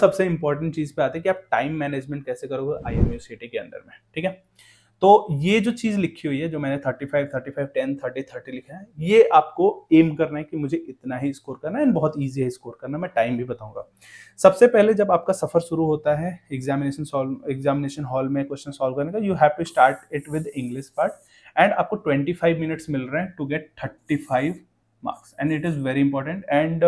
सबसे इंपॉर्टेंट चीज पे आते हैं कि आप टाइम मैनेजमेंट कैसे करोगे आई एम सिटी के अंदर में ठीक है तो ये जो चीज लिखी हुई है जो मैंने 35 35 10 30 30 लिखा है ये आपको एम करना है कि मुझे इतना ही स्कोर करना है एंड बहुत इजी है स्कोर करना मैं टाइम भी बताऊंगा सबसे पहले जब आपका सफर शुरू होता है एग्जामिनेशन सॉल्व एग्जामिनेशन हॉल में क्वेश्चन सॉल्व करने का you have to start it with English part and आपको 25 मिनट्स मिल रहे हैं to get 35 marks and it is very important and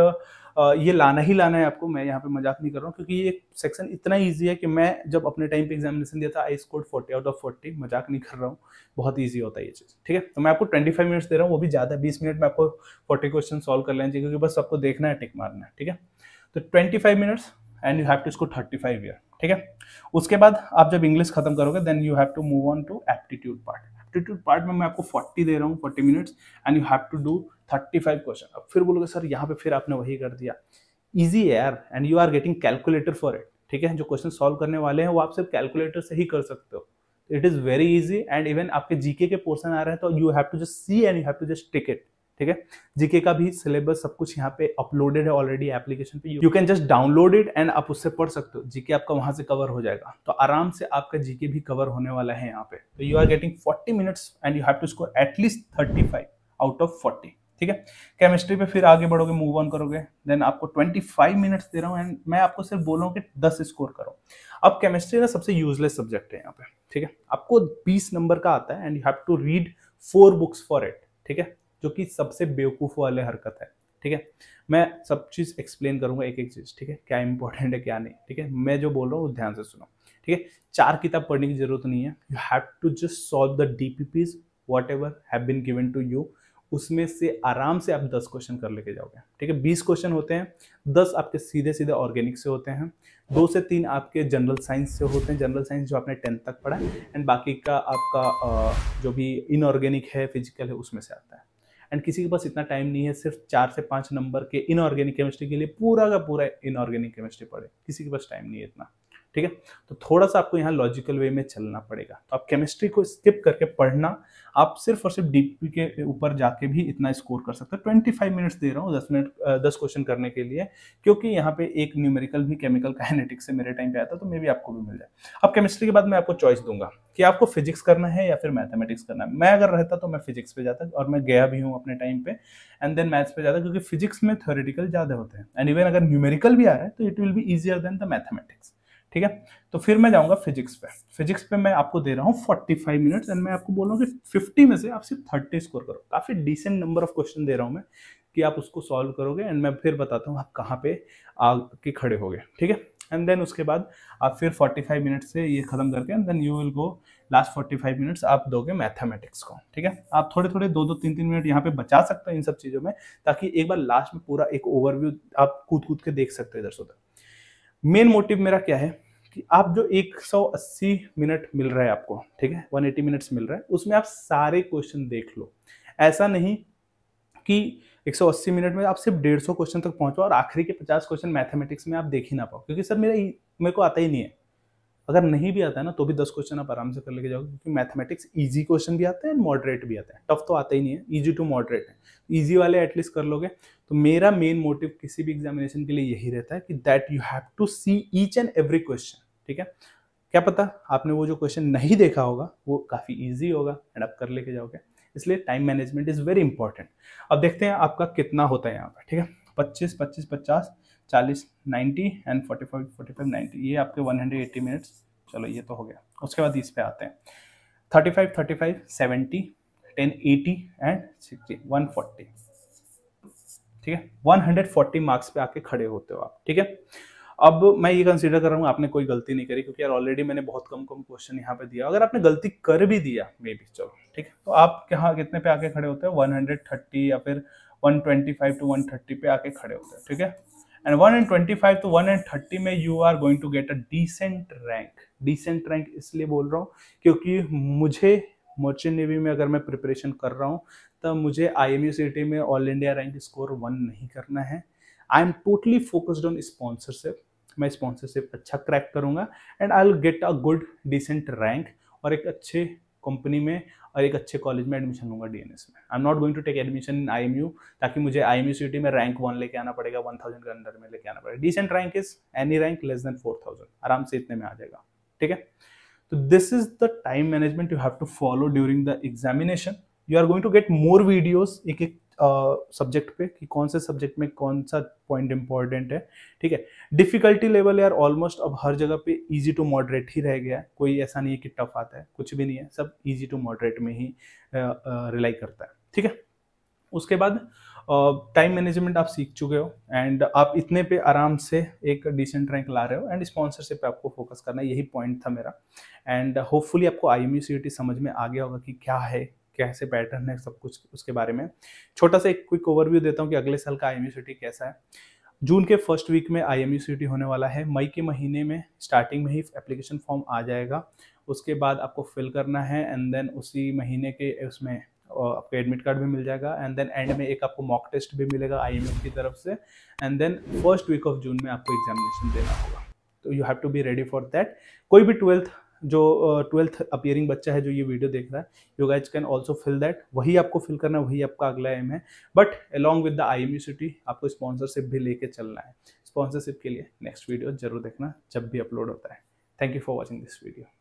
ये लाना ही लाना है आपको मैं यहाँ पे मजाक नहीं कर रहा हूँ क्योंकि ये सेक्शन इतना ईजी है कि मैं जब अपने टाइम पे एग्जामिनेशन दिया था I scored forty out of forty मजाक नहीं कर रहा हूँ बहुत ईजी होता है ये चीज़ ठीक है तो मैं आपको ट्वेंटी फाइव मिनट्स दे रहा हूँ वो भी ज़्यादा बीस मिनट में आपको फोर्टी क्वेश्चन सॉल्व कर लेना चाहिए क्योंकि बस आपको देखना है टिक मारना है ठीक है तो twenty five minutes and you have to score thirty five year ठीक है उसके बाद आप जब इंग्लिश खत्म करोगे then you have to move on to aptitude part aptitude part में मैं आपको फोर्टी दे रहा हूँ forty minutes and you have to do thirty five question अब फिर बोलोगे सर यहाँ पे फिर आपने वही कर दिया ईजी है यार and you are getting calculator for it ठीक है जो क्वेश्चन सॉल्व करने वाले हैं वो आप सिर्फ कैलकुलेटर से ही कर सकते हो it is very easy and even आपके जीके के पोर्सन आ रहे हैं तो you have to just see and you have to just tick it ठीक है जीके का भी सिलेबस सब कुछ यहाँ पे अपलोडेड है ऑलरेडी एप्लीकेशन पे you can just download it and आप उससे पढ़ सकते हो जीके आपका वहां से कवर हो जाएगा तो आराम से आपका जीके भी कवर होने वाला है यहाँ पे तो you are getting forty minutes and you have to score at least thirty five out of forty ठीक है केमिस्ट्री पे फिर आगे बढ़ोगे मूव ऑन करोगे देन आपको 25 मिनट्स दे रहा हूँ एंड मैं आपको सिर्फ बोल रहा हूँ कि 10 स्कोर करो अब केमिस्ट्री ना सबसे यूजलेस सब्जेक्ट है यहाँ पे ठीक है आपको 20 नंबर का आता है and you have to read four books for it ठीक है जो कि सबसे बेवकूफ़ वाले हरकत है ठीक है मैं सब चीज़ एक्सप्लेन करूंगा एक एक चीज़ ठीक है क्या इंपॉर्टेंट है क्या नहीं ठीक है मैं जो बोल रहा हूँ ध्यान से सुनो ठीक है चार किताब पढ़ने की जरूरत नहीं है you have to just solve the D P Ps what have been given to you उसमें से आराम से आप दस क्वेश्चन कर लेके जाओगे ठीक है बीस क्वेश्चन होते हैं दस आपके सीधे सीधे ऑर्गेनिक से होते हैं दो से तीन आपके जनरल साइंस से होते हैं जनरल साइंस जो आपने टेंथ तक पढ़ा है एंड बाकी का आपका जो भी इनऑर्गेनिक है फिजिकल है उसमें से आता है एंड किसी के पास इतना टाइम नहीं है सिर्फ चार से पाँच नंबर के इनऑर्गेनिक केमिस्ट्री के लिए पूरा का पूरा इनऑर्गेनिक केमिस्ट्री पढ़े किसी के पास टाइम नहीं है इतना ठीक है तो थोड़ा सा आपको यहाँ लॉजिकल वे में चलना पड़ेगा तो आप केमिस्ट्री को स्किप करके पढ़ना आप सिर्फ और सिर्फ डीपी के ऊपर जाके भी इतना स्कोर कर सकते हो ट्वेंटी फाइव मिनट्स दे रहा हूँ दस मिनट दस क्वेश्चन करने के लिए क्योंकि यहाँ पे एक न्यूमेरिकल भी केमिकल काइनेटिक्स से मेरे टाइम पे आया था तो मे भी आपको भी मिल जाए अब केमिस्ट्री के बाद मैं आपको चॉइस दूंगा कि आपको फिजिक्स करना है या फिर मैथमेटिक्स करना है मैं अगर रहता तो मैं फिजिक्स पे जाता और मैं गया भी हूँ अपने टाइम पे एंड देन मैथ्स पे जाता क्योंकि फिजिक्स में थ्योरेटिकल ज़्यादा होते हैं एंड इवन अगर न्यूमेरिकल भी आ रहा है तो इट विल भी ईजियर देन द मैथमेटिक्स ठीक है तो फिर मैं जाऊंगा फिजिक्स पे फिजिक्स पे मैं आपको दे रहा हूँ फाइव मिनट एंड मैं आपको बोल रहा हूँ कि फिफ्टी में से आप सिर्फ थर्टी स्कोर करो काफ़ी डिसेंट नंबर ऑफ क्वेश्चन दे रहा हूँ मैं कि आप उसको सॉल्व करोगे एंड मैं फिर बताता हूँ आप कहाँ पे आके खड़े हो गए ठीक है एंड देन उसके बाद आप फिर 45 मिनट्स से ये ख़त्म करके and then you will go last 45 minutes आप दोगे मैथमेटिक्स को ठीक है आप थोड़े थोड़े दो दो तीन तीन मिनट यहाँ पे बचा सकते हो इन सब चीज़ों में ताकि एक बार लास्ट में पूरा एक ओवरव्यू आप कूद कूद के देख सकते हो इधर से उधर मेन मोटिव मेरा क्या है कि आप जो 180 मिनट मिल रहा है आपको ठीक है 180 मिनट्स मिल रहा है उसमें आप सारे क्वेश्चन देख लो ऐसा नहीं कि 180 मिनट में आप सिर्फ सौ क्वेश्चन तक पहुंचो और आखिरी के 50 क्वेश्चन मैथमेटिक्स में आप देख ही ना पाओ क्योंकि सर मेरा मेरे को आता ही नहीं है अगर नहीं भी आता है ना तो भी दस क्वेश्चन आप आराम से कर लेके जाओ क्योंकि मैथमेटिक्स ईजी क्वेश्चन भी आते हैं मॉडरेट भी आते हैं टफ तो आता ही नहीं है ईजी टू मॉडरेट है ईजी वाले एटलीस्ट कर लोगे तो मेरा मेन मोटिव किसी भी एग्जामिनेशन के लिए यही रहता है कि that you have to see each and every question ठीक है क्या पता आपने वो जो क्वेश्चन नहीं देखा होगा वो काफ़ी ईजी होगा एंड आप कर लेके जाओगे इसलिए time management is very important अब देखते हैं आपका कितना होता है यहाँ पर ठीक है पच्चीस पच्चीस पचास चालीस ninety and forty five forty five ninety ये आपके वन हंड्रेड एट्टी मिनट्स चलो ये तो हो गया उसके बाद इस पे आते हैं thirty five thirty five seventy ten eighty and sixty one forty ठीक है वन हंड्रेड फोर्टी मार्क्स पे आके खड़े होते हो आप ठीक है अब मैं ये कंसिडर कर रहा हूँ आपने कोई गलती नहीं करी क्योंकि यार ऑलरेडी मैंने बहुत कम कम क्वेश्चन यहाँ पे दिया अगर आपने गलती कर भी दिया मे बी चलो ठीक है तो आप यहाँ कितने पे आके खड़े होते हैं वन हंड्रेड थर्टी या फिर one twenty five two one thirty पे आके खड़े होते हैं ठीक है and one and twenty five two one and thirty में you are going to get a decent rank decent rank इसलिए बोल रहा हूँ क्योंकि मुझे मर्चेंट नेवी में अगर मैं प्रिपरेशन कर रहा हूँ तो मुझे I M U C T में all India rank score one नहीं करना है I am totally focused on sponsorship मैं स्पॉन्सरशिप अच्छा क्रैक करूँगा and I will get a good decent rank और एक अच्छे कंपनी में और एक अच्छे कॉलेज में एडमिशन लूँगा डी में I am not going to take admission in I ताकि मुझे आई एम सिटी में रैंक वन लेके आना पड़ेगा वन थाउजेंड के अंदर में लेके आना पड़ेगा decent rank is any rank less than four thousand आराम से इतने में आ जाएगा ठीक है तो this is the time management you have to follow during the examination you are going to get more videos एक एक सब्जेक्ट पे कि कौन से सब्जेक्ट में कौन सा पॉइंट इंपॉर्टेंट है ठीक है डिफिकल्टी लेवल यार ऑलमोस्ट अब हर जगह पे इजी टू मॉडरेट ही रह गया है कोई ऐसा नहीं है कि टफ आता है कुछ भी नहीं है सब इजी टू मॉडरेट में ही रिलाई करता है ठीक है उसके बाद टाइम uh, मैनेजमेंट आप सीख चुके हो एंड आप इतने पे आराम से एक डिसेंट रैंक ला रहे हो एंड स्पॉन्सरशिप पे आपको फोकस करना है यही पॉइंट था मेरा एंड होपफुली uh, आपको आई एम समझ में आ गया होगा कि क्या है कैसे पैटर्न है सब कुछ उसके बारे में छोटा सा एक क्विक ओवरव्यू देता हूँ कि अगले साल का आई कैसा है जून के फर्स्ट वीक में आई एम होने वाला है मई के महीने में स्टार्टिंग में ही एप्लीकेशन फॉर्म आ जाएगा उसके बाद आपको फिल करना है एंड देन उसी महीने के उसमें आपको एडमिट कार्ड भी मिल जाएगा एंड देन एंड में एक आपको मॉक टेस्ट भी मिलेगा आई की तरफ से and then first week of June में आपको एग्जामिनेशन देना होगा तो you have to be ready for that कोई भी ट्वेल्थ जो ट्वेल्थ अपियरिंग बच्चा है जो ये वीडियो देख रहा है you guys can also fill that वही आपको फिल करना है वही आपका अगला एम है but along with the I M CET आपको स्पॉन्सरशिप भी लेके चलना है स्पॉन्सरशिप के लिए नेक्स्ट वीडियो जरूर देखना जब भी अपलोड होता है thank you for watching this video